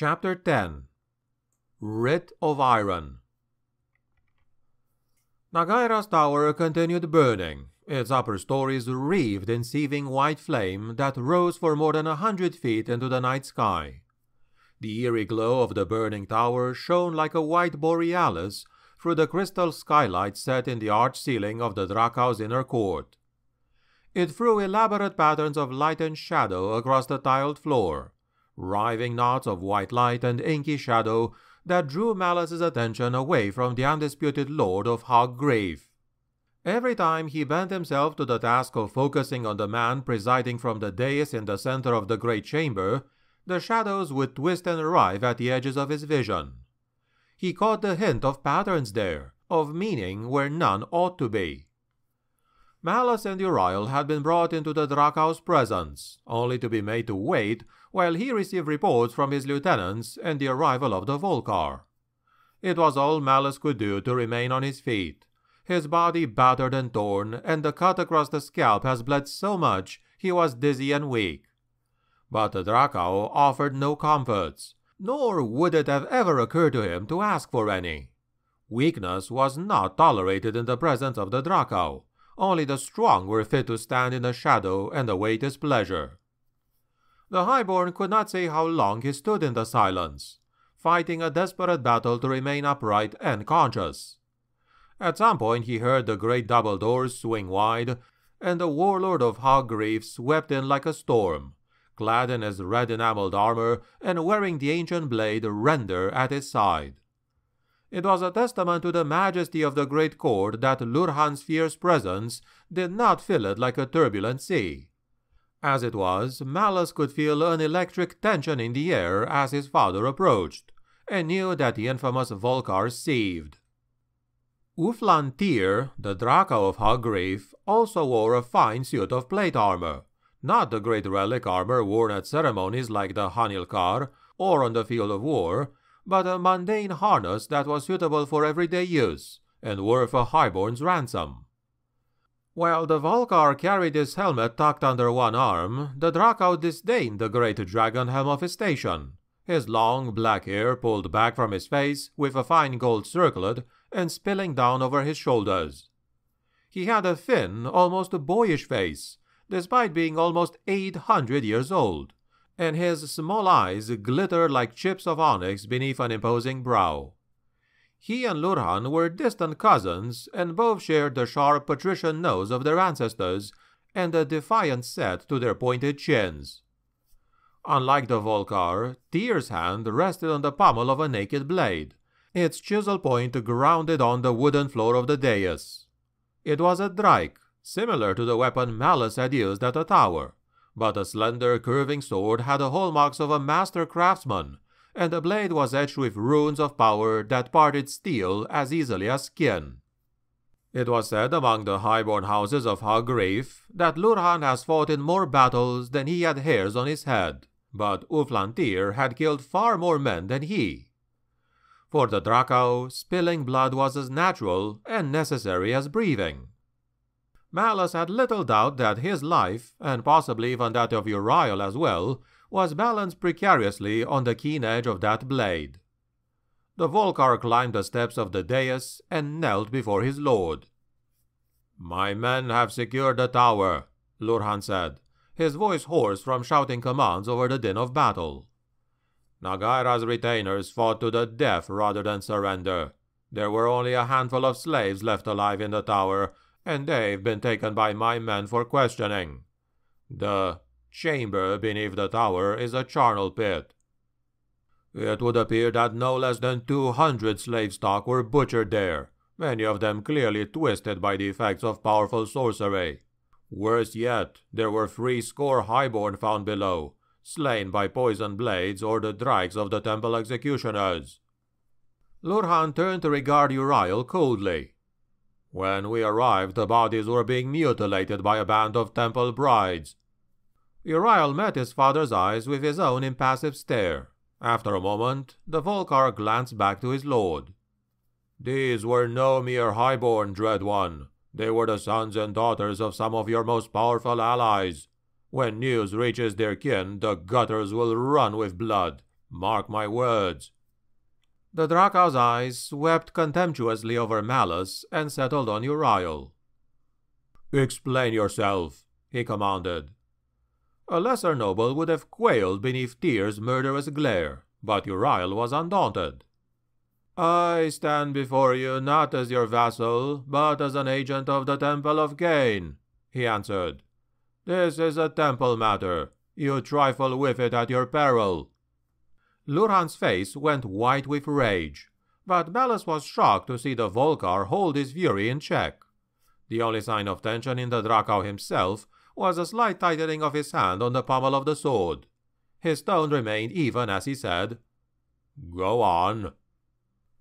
Chapter 10 Writ of Iron Nagaira's tower continued burning, its upper stories wreathed in seething white flame that rose for more than a hundred feet into the night sky. The eerie glow of the burning tower shone like a white borealis through the crystal skylight set in the arch ceiling of the Drakau's inner court. It threw elaborate patterns of light and shadow across the tiled floor writhing knots of white light and inky shadow that drew Malice's attention away from the undisputed lord of Hargrave. Every time he bent himself to the task of focusing on the man presiding from the dais in the center of the great chamber, the shadows would twist and arrive at the edges of his vision. He caught the hint of patterns there, of meaning where none ought to be. Malus and Uriel had been brought into the Drakow's presence, only to be made to wait while he received reports from his lieutenants and the arrival of the Volcar. It was all Malus could do to remain on his feet, his body battered and torn, and the cut across the scalp has bled so much he was dizzy and weak. But the Dracow offered no comforts, nor would it have ever occurred to him to ask for any. Weakness was not tolerated in the presence of the Dracow, only the strong were fit to stand in the shadow and await his pleasure. The highborn could not say how long he stood in the silence, fighting a desperate battle to remain upright and conscious. At some point he heard the great double doors swing wide, and the warlord of Hargrave swept in like a storm, clad in his red enameled armor and wearing the ancient blade Render at his side. It was a testament to the majesty of the great court that Lurhan's fierce presence did not fill it like a turbulent sea. As it was, Malus could feel an electric tension in the air as his father approached, and knew that the infamous saved. Uflan Uflantir, the Draco of Hargrave, also wore a fine suit of plate armor, not the great relic armor worn at ceremonies like the Hanilkar or on the field of war, but a mundane harness that was suitable for everyday use, and worth a highborn's ransom. While the Volgar carried his helmet tucked under one arm, the Dracow disdained the great dragon helm of his station, his long black hair pulled back from his face with a fine gold circlet and spilling down over his shoulders. He had a thin, almost boyish face, despite being almost eight hundred years old and his small eyes glittered like chips of onyx beneath an imposing brow. He and Lurhan were distant cousins, and both shared the sharp patrician nose of their ancestors and a defiant set to their pointed chins. Unlike the Volcar, Tyr's hand rested on the pommel of a naked blade, its chisel point grounded on the wooden floor of the dais. It was a drake, similar to the weapon Malice had used at the tower but the slender curving sword had the hallmarks of a master craftsman, and the blade was etched with runes of power that parted steel as easily as skin. It was said among the highborn houses of Hargrave that Lurhan has fought in more battles than he had hairs on his head, but Uflantir had killed far more men than he. For the Drakau, spilling blood was as natural and necessary as breathing. Malus had little doubt that his life, and possibly even that of Uriel as well, was balanced precariously on the keen edge of that blade. The Volkar climbed the steps of the dais and knelt before his lord. My men have secured the tower, Lurhan said, his voice hoarse from shouting commands over the din of battle. Nagaira's retainers fought to the death rather than surrender. There were only a handful of slaves left alive in the tower, and they've been taken by my men for questioning. The chamber beneath the tower is a charnel pit. It would appear that no less than 200 slave stock were butchered there, many of them clearly twisted by the effects of powerful sorcery. Worse yet, there were three score highborn found below, slain by poison blades or the drakes of the temple executioners. Lurhan turned to regard Uriel coldly. When we arrived, the bodies were being mutilated by a band of temple brides. Uriel met his father's eyes with his own impassive stare. After a moment, the Volcar glanced back to his lord. These were no mere highborn, dread one. They were the sons and daughters of some of your most powerful allies. When news reaches their kin, the gutters will run with blood. Mark my words. The Draca's eyes swept contemptuously over malice and settled on Uriel. Explain yourself, he commanded. A lesser noble would have quailed beneath Tyr's murderous glare, but Uriel was undaunted. I stand before you not as your vassal, but as an agent of the Temple of Cain, he answered. This is a temple matter. You trifle with it at your peril. Lurhan's face went white with rage, but Belus was shocked to see the Volkar hold his fury in check. The only sign of tension in the Drakau himself was a slight tightening of his hand on the pommel of the sword. His tone remained even as he said, Go on.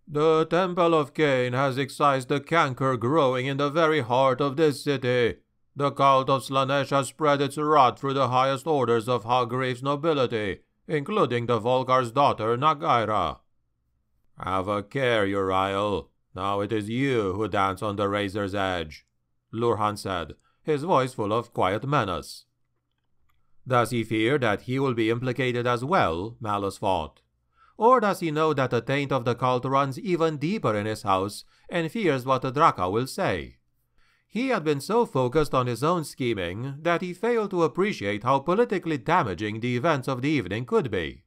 The Temple of Cain has excised the canker growing in the very heart of this city. The cult of Slanesh has spread its rot through the highest orders of Hargreaves nobility, including the Volgar's daughter Nagaira. Have a care, Uriel. Now it is you who dance on the razor's edge, Lurhan said, his voice full of quiet menace. Does he fear that he will be implicated as well? Malus thought. Or does he know that the taint of the cult runs even deeper in his house and fears what the Draka will say? He had been so focused on his own scheming that he failed to appreciate how politically damaging the events of the evening could be.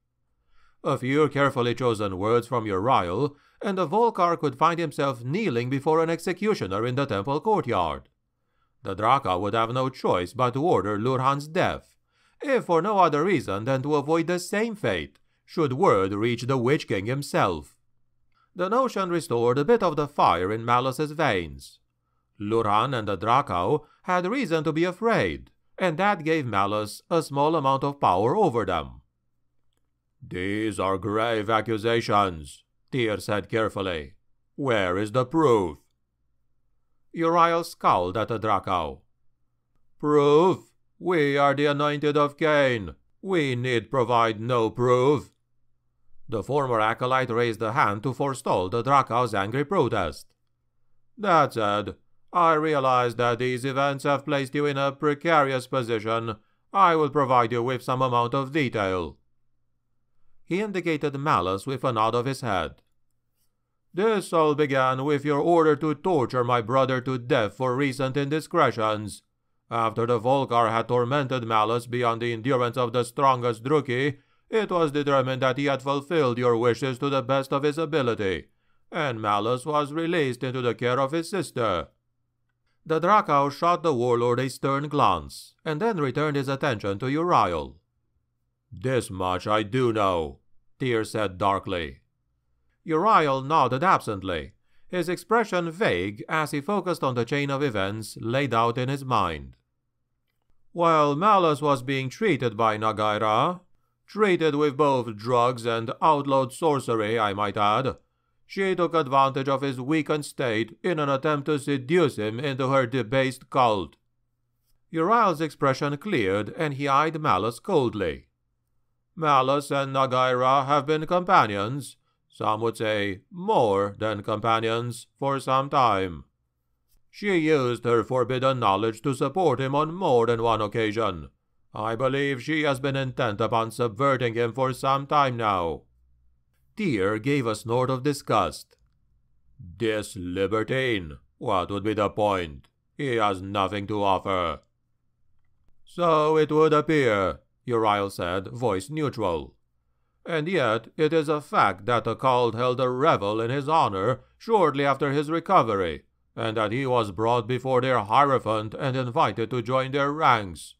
A few carefully chosen words from Uriel, and a Volkar could find himself kneeling before an executioner in the temple courtyard. The Draka would have no choice but to order Lurhan's death, if for no other reason than to avoid the same fate, should word reach the Witch King himself. The notion restored a bit of the fire in Malice's veins. Luran and the Drakau had reason to be afraid, and that gave Malus a small amount of power over them. These are grave accusations, Tyr said carefully. Where is the proof? Uriel scowled at the Drakau. Proof? We are the anointed of Cain. We need provide no proof. The former acolyte raised a hand to forestall the Drakau's angry protest. That said, I realize that these events have placed you in a precarious position. I will provide you with some amount of detail. He indicated Malice with a nod of his head. This all began with your order to torture my brother to death for recent indiscretions. After the Volgar had tormented Malice beyond the endurance of the strongest Druki, it was determined that he had fulfilled your wishes to the best of his ability, and Malice was released into the care of his sister. The Drakau shot the warlord a stern glance, and then returned his attention to Uriel. This much I do know, Tyr said darkly. Uriel nodded absently, his expression vague as he focused on the chain of events laid out in his mind. While Malus was being treated by Nagaira, treated with both drugs and outlawed sorcery, I might add, she took advantage of his weakened state in an attempt to seduce him into her debased cult. Uriel's expression cleared, and he eyed Malice coldly. Malice and Nagaira have been companions, some would say more than companions, for some time. She used her forbidden knowledge to support him on more than one occasion. I believe she has been intent upon subverting him for some time now steer gave a snort of disgust. This libertine! What would be the point? He has nothing to offer. So it would appear, Uriel said, voice neutral. And yet it is a fact that the cult held a revel in his honor shortly after his recovery, and that he was brought before their hierophant and invited to join their ranks.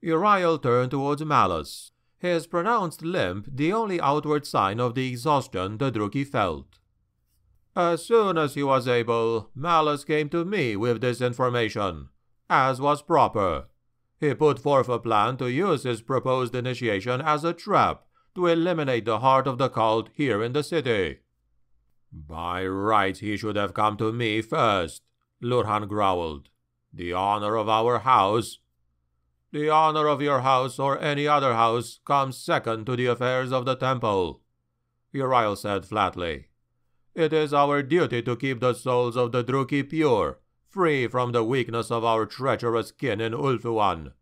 Uriel turned towards Malice. His pronounced limp the only outward sign of the exhaustion the Druki felt. As soon as he was able, Malus came to me with this information, as was proper. He put forth a plan to use his proposed initiation as a trap to eliminate the heart of the cult here in the city. By rights he should have come to me first, Lurhan growled. The honor of our house the honor of your house or any other house comes second to the affairs of the temple, Uriel said flatly. It is our duty to keep the souls of the Druki pure, free from the weakness of our treacherous kin in Ulfuan.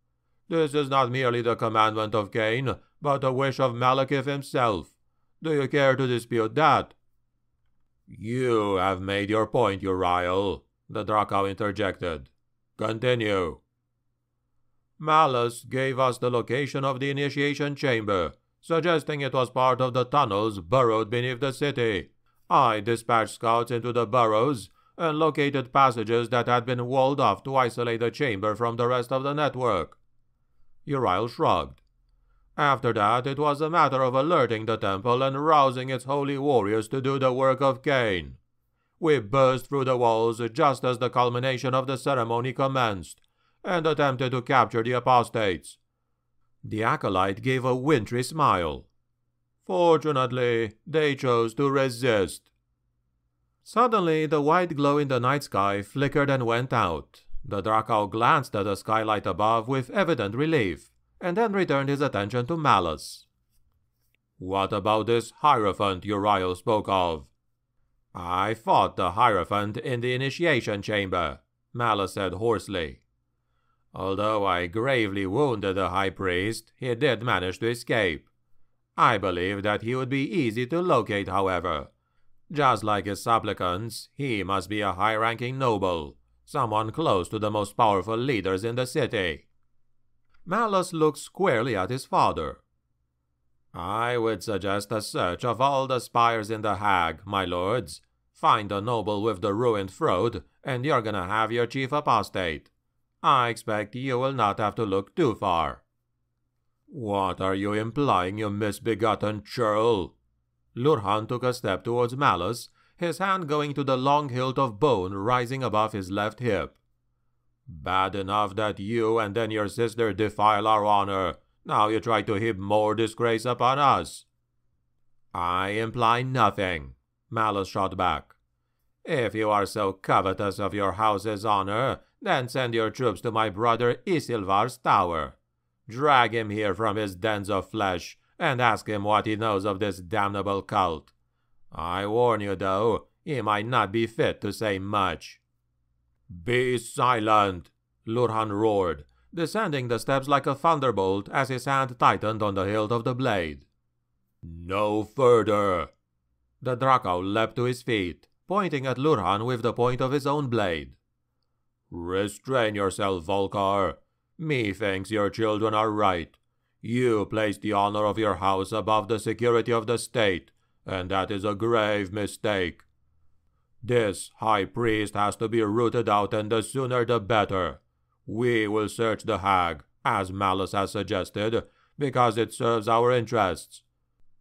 This is not merely the commandment of Cain, but the wish of Malekith himself. Do you care to dispute that? You have made your point, Uriel, the Dracow interjected. Continue. Malus gave us the location of the initiation chamber, suggesting it was part of the tunnels burrowed beneath the city. I dispatched scouts into the burrows and located passages that had been walled off to isolate the chamber from the rest of the network. Uriel shrugged. After that, it was a matter of alerting the temple and rousing its holy warriors to do the work of Cain. We burst through the walls just as the culmination of the ceremony commenced and attempted to capture the apostates. The acolyte gave a wintry smile. Fortunately, they chose to resist. Suddenly, the white glow in the night sky flickered and went out. The Drakal glanced at the skylight above with evident relief, and then returned his attention to Malus. What about this Hierophant Uriel spoke of? I fought the Hierophant in the initiation chamber, Malus said hoarsely. Although I gravely wounded the high priest, he did manage to escape. I believe that he would be easy to locate, however. Just like his supplicants, he must be a high-ranking noble, someone close to the most powerful leaders in the city. Malus looked squarely at his father. I would suggest a search of all the spires in The Hague, my lords. Find a noble with the ruined throat, and you're gonna have your chief apostate. I expect you will not have to look too far. What are you implying, you misbegotten churl? Lurhan took a step towards Malice, his hand going to the long hilt of bone rising above his left hip. Bad enough that you and then your sister defile our honor. Now you try to heap more disgrace upon us. I imply nothing, Malice shot back. If you are so covetous of your house's honor, then send your troops to my brother Isilvar's tower. Drag him here from his dens of flesh, and ask him what he knows of this damnable cult. I warn you, though, he might not be fit to say much. Be silent! Lurhan roared, descending the steps like a thunderbolt as his hand tightened on the hilt of the blade. No further! The Draco leapt to his feet, pointing at Lurhan with the point of his own blade. Restrain yourself, Volcar. Methinks your children are right. You place the honor of your house above the security of the state, and that is a grave mistake. This high priest has to be rooted out, and the sooner the better. We will search The Hague, as Malice has suggested, because it serves our interests.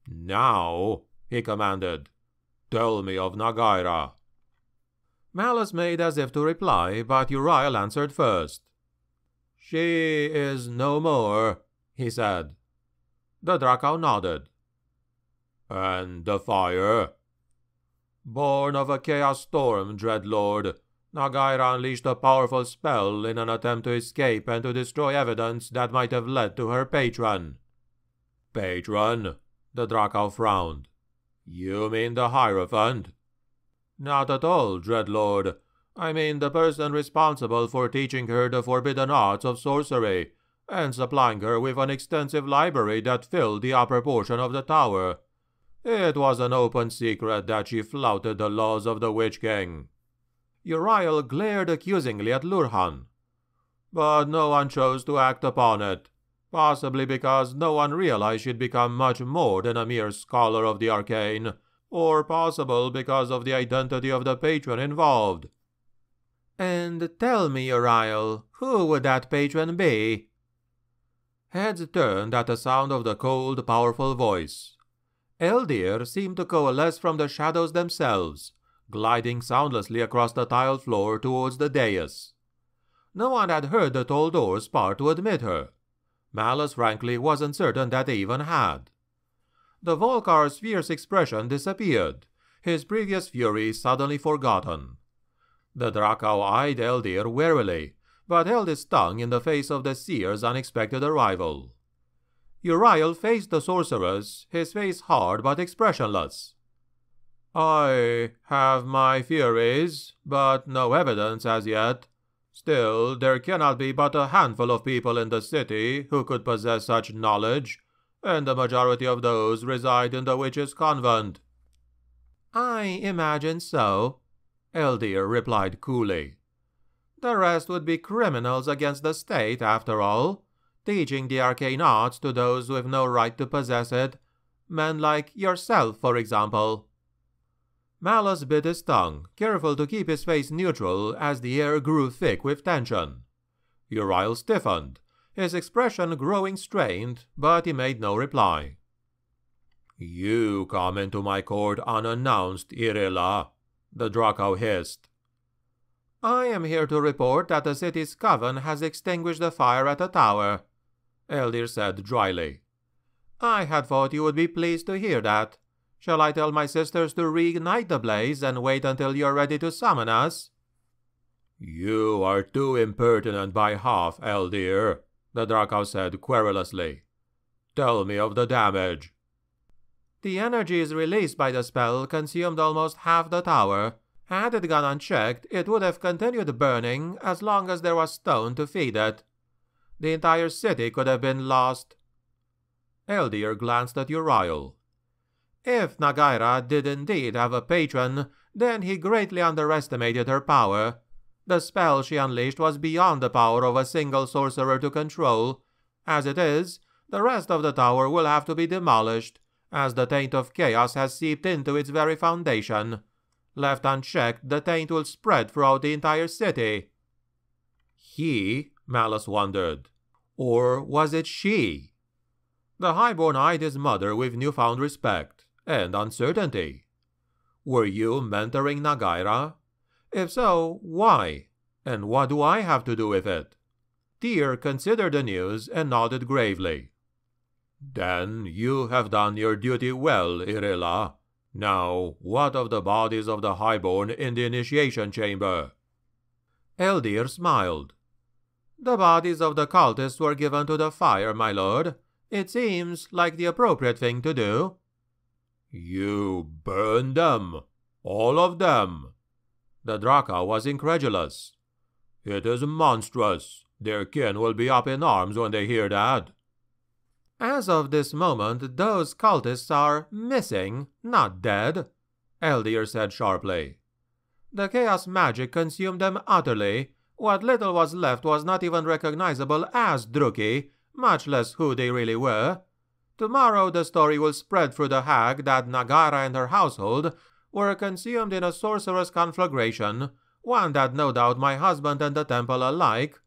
Now, he commanded, tell me of Nagaira. Malice made as if to reply, but Uriel answered first. She is no more, he said. The Dracow nodded. And the fire? Born of a chaos storm, dread lord, Nagaira unleashed a powerful spell in an attempt to escape and to destroy evidence that might have led to her patron. Patron? The Dracow frowned. You mean the Hierophant? Not at all, Dreadlord. I mean the person responsible for teaching her the forbidden arts of sorcery, and supplying her with an extensive library that filled the upper portion of the tower. It was an open secret that she flouted the laws of the Witch King. Uriel glared accusingly at Lurhan. But no one chose to act upon it, possibly because no one realized she'd become much more than a mere scholar of the arcane or possible because of the identity of the patron involved. And tell me, Uriel, who would that patron be? Heads turned at the sound of the cold, powerful voice. Eldir seemed to coalesce from the shadows themselves, gliding soundlessly across the tiled floor towards the dais. No one had heard the tall doors part to admit her. Malice, frankly, wasn't certain that they even had the Volcar's fierce expression disappeared, his previous fury suddenly forgotten. The Drakau eyed Eldir warily, but held his tongue in the face of the seer's unexpected arrival. Uriel faced the sorceress, his face hard but expressionless. I have my theories, but no evidence as yet. Still, there cannot be but a handful of people in the city who could possess such knowledge, and the majority of those reside in the witches' convent. I imagine so, Eldir replied coolly. The rest would be criminals against the state, after all, teaching the arcane arts to those with no right to possess it, men like yourself, for example. Malus bit his tongue, careful to keep his face neutral as the air grew thick with tension. Uriel stiffened, his expression growing strained, but he made no reply. You come into my court unannounced, Irila, the Draco hissed. I am here to report that the city's coven has extinguished the fire at the tower, Eldir said dryly. I had thought you would be pleased to hear that. Shall I tell my sisters to reignite the blaze and wait until you're ready to summon us? You are too impertinent by half, Eldir, the Draco said querulously. Tell me of the damage. The energies released by the spell consumed almost half the tower. Had it gone unchecked, it would have continued burning as long as there was stone to feed it. The entire city could have been lost. Eldir glanced at Uriel. If Nagaira did indeed have a patron, then he greatly underestimated her power. The spell she unleashed was beyond the power of a single sorcerer to control. As it is, the rest of the tower will have to be demolished, as the taint of chaos has seeped into its very foundation. Left unchecked, the taint will spread throughout the entire city. He? Malice wondered. Or was it she? The highborn eyed his mother with newfound respect and uncertainty. Were you mentoring Nagaira? If so, why? And what do I have to do with it? Deer considered the news and nodded gravely. Then you have done your duty well, Irilla. Now, what of the bodies of the highborn in the initiation chamber? Eldir smiled. The bodies of the cultists were given to the fire, my lord. It seems like the appropriate thing to do. You burned them, all of them. The Draka was incredulous. It is monstrous. Their kin will be up in arms when they hear that. As of this moment, those cultists are missing, not dead, Eldir said sharply. The chaos magic consumed them utterly. What little was left was not even recognizable as Druki, much less who they really were. Tomorrow the story will spread through the hag that Nagara and her household were consumed in a sorcerous conflagration, one that no doubt my husband and the temple alike,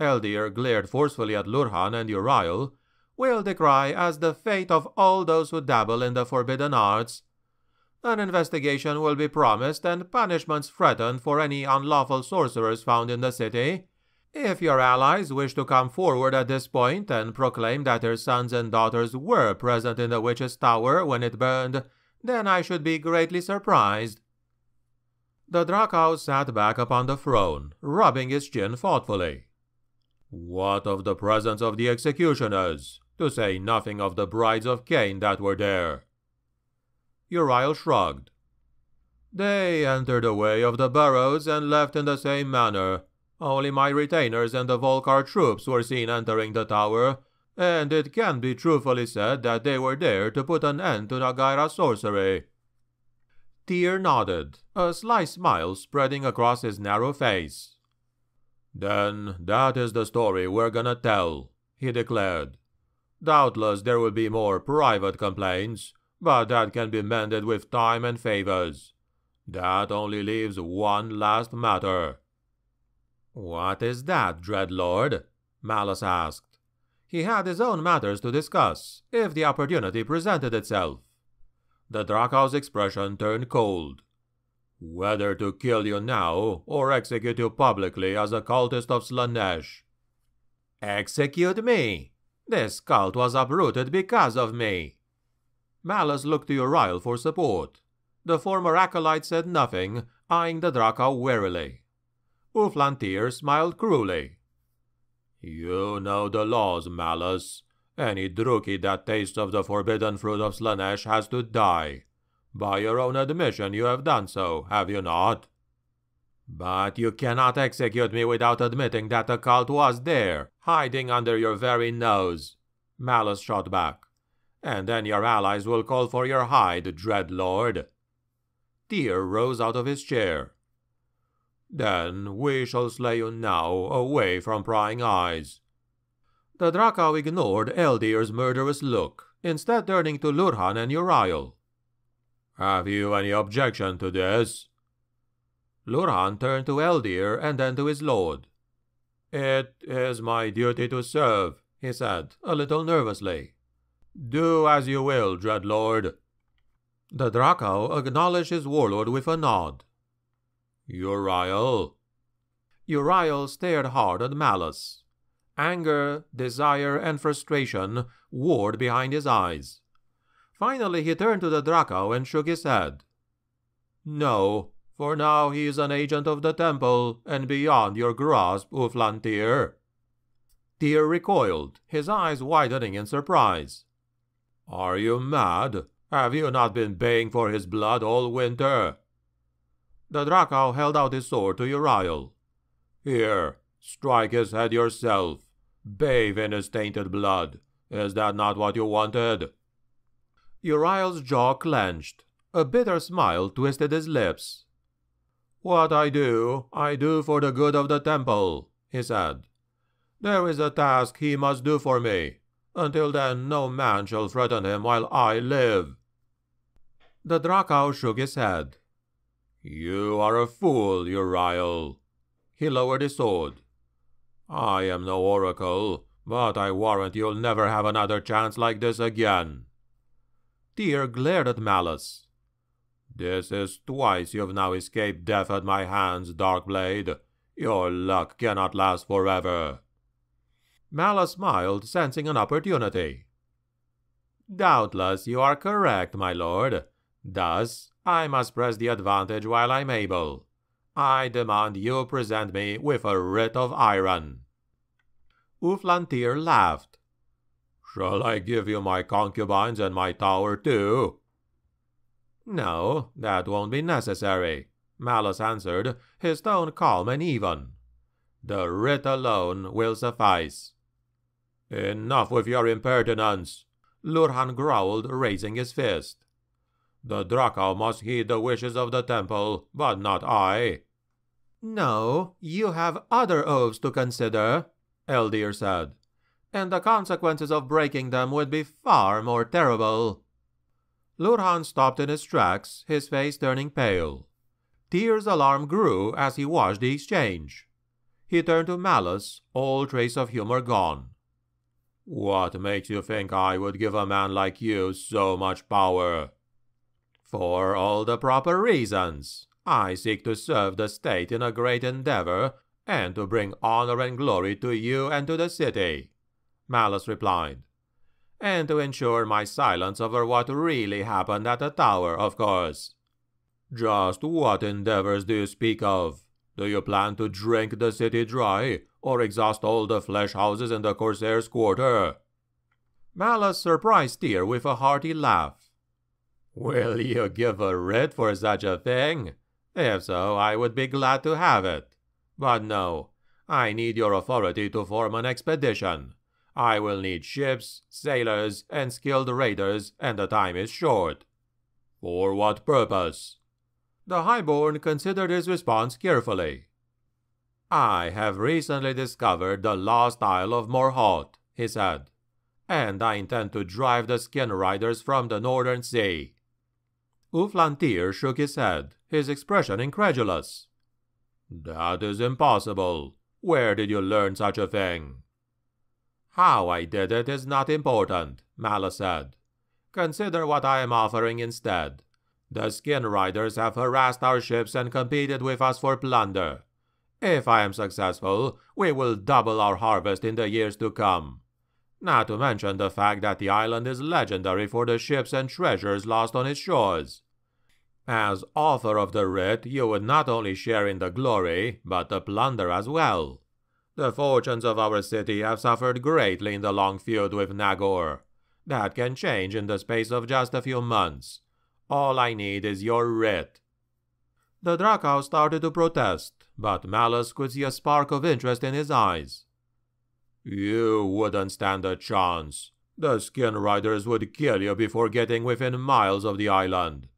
Eldir glared forcefully at Lurhan and Uriel, will decry as the fate of all those who dabble in the forbidden arts. An investigation will be promised and punishments threatened for any unlawful sorcerers found in the city. If your allies wish to come forward at this point and proclaim that their sons and daughters were present in the witch's tower when it burned, then I should be greatly surprised. The Drakau sat back upon the throne, rubbing his chin thoughtfully. What of the presence of the executioners, to say nothing of the brides of Cain that were there? Uriel shrugged. They entered the way of the burrows and left in the same manner. Only my retainers and the Volcar troops were seen entering the tower, and it can be truthfully said that they were there to put an end to Nagaira's sorcery. Tyr nodded, a sly smile spreading across his narrow face. Then that is the story we're gonna tell, he declared. Doubtless there will be more private complaints, but that can be mended with time and favors. That only leaves one last matter. What is that, Dreadlord? Malice asked he had his own matters to discuss, if the opportunity presented itself. The Drakow's expression turned cold. Whether to kill you now, or execute you publicly as a cultist of Slanesh. Execute me! This cult was uprooted because of me! Malus looked to Uriel for support. The former acolyte said nothing, eyeing the Dracow warily. Uflantir smiled cruelly. You know the laws, Malus. Any Druki that tastes of the forbidden fruit of Slanesh has to die. By your own admission, you have done so, have you not? But you cannot execute me without admitting that the cult was there, hiding under your very nose. Malus shot back. And then your allies will call for your hide, dread lord. Tyr rose out of his chair. Then we shall slay you now, away from prying eyes. The Drakau ignored Eldir's murderous look, instead turning to Lurhan and Uriel. Have you any objection to this? Lurhan turned to Eldir and then to his lord. It is my duty to serve, he said, a little nervously. Do as you will, dread lord. The Drakau acknowledged his warlord with a nod. Uriel. Uriel stared hard at Malice. Anger, desire, and frustration warred behind his eyes. Finally, he turned to the Draco and shook his head. No, for now he is an agent of the temple and beyond your grasp, Uflantir. Tyr recoiled, his eyes widening in surprise. Are you mad? Have you not been paying for his blood all winter? The Drakau held out his sword to Uriel. Here, strike his head yourself. Bathe in his tainted blood. Is that not what you wanted? Uriel's jaw clenched. A bitter smile twisted his lips. What I do, I do for the good of the temple, he said. There is a task he must do for me. Until then, no man shall threaten him while I live. The Drakau shook his head. You are a fool, Uriel. He lowered his sword. I am no oracle, but I warrant you'll never have another chance like this again. Tyr glared at Malice. This is twice you've now escaped death at my hands, Darkblade. Your luck cannot last forever. Malice smiled, sensing an opportunity. Doubtless you are correct, my lord. Thus, I must press the advantage while I'm able. I demand you present me with a writ of iron. Uflantir laughed. Shall I give you my concubines and my tower too? No, that won't be necessary, Malus answered, his tone calm and even. The writ alone will suffice. Enough with your impertinence, Lurhan growled, raising his fist. The Draco must heed the wishes of the temple, but not I. No, you have other oaths to consider, Eldir said, and the consequences of breaking them would be far more terrible. Lurhan stopped in his tracks, his face turning pale. Tyr's alarm grew as he watched the exchange. He turned to Malice, all trace of humor gone. What makes you think I would give a man like you so much power? For all the proper reasons, I seek to serve the state in a great endeavor, and to bring honor and glory to you and to the city. Malice replied. And to ensure my silence over what really happened at the tower, of course. Just what endeavors do you speak of? Do you plan to drink the city dry, or exhaust all the flesh houses in the Corsair's quarter? Malice surprised Tyr with a hearty laugh. Will you give a writ for such a thing? If so, I would be glad to have it. But no, I need your authority to form an expedition. I will need ships, sailors, and skilled raiders, and the time is short. For what purpose? The Highborn considered his response carefully. I have recently discovered the lost isle of Morholt, he said, and I intend to drive the skin riders from the northern sea. Uflantir shook his head, his expression incredulous. That is impossible. Where did you learn such a thing? How I did it is not important, Mala said. Consider what I am offering instead. The skin riders have harassed our ships and competed with us for plunder. If I am successful, we will double our harvest in the years to come not to mention the fact that the island is legendary for the ships and treasures lost on its shores. As author of the writ, you would not only share in the glory, but the plunder as well. The fortunes of our city have suffered greatly in the long feud with Nagor. That can change in the space of just a few months. All I need is your writ. The Drakau started to protest, but Malus could see a spark of interest in his eyes. You wouldn't stand a chance. The skin riders would kill you before getting within miles of the island.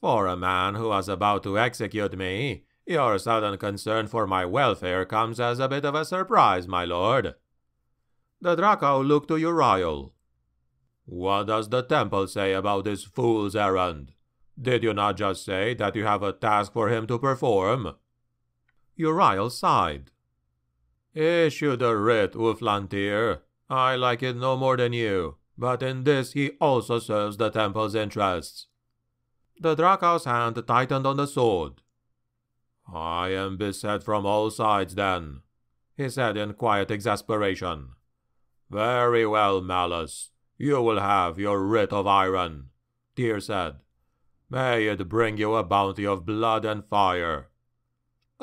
For a man who was about to execute me, your sudden concern for my welfare comes as a bit of a surprise, my lord. The Draco looked to Uriel. What does the temple say about this fool's errand? Did you not just say that you have a task for him to perform? Uriel sighed. Issue the writ, Uflantir. I like it no more than you, but in this he also serves the temple's interests. The Draca's hand tightened on the sword. I am beset from all sides, then, he said in quiet exasperation. Very well, Malus. You will have your writ of iron, Tyr said. May it bring you a bounty of blood and fire.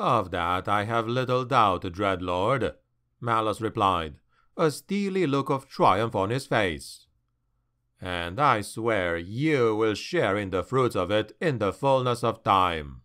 Of that I have little doubt, dread lord, Malus replied, a steely look of triumph on his face. And I swear you will share in the fruits of it in the fullness of time.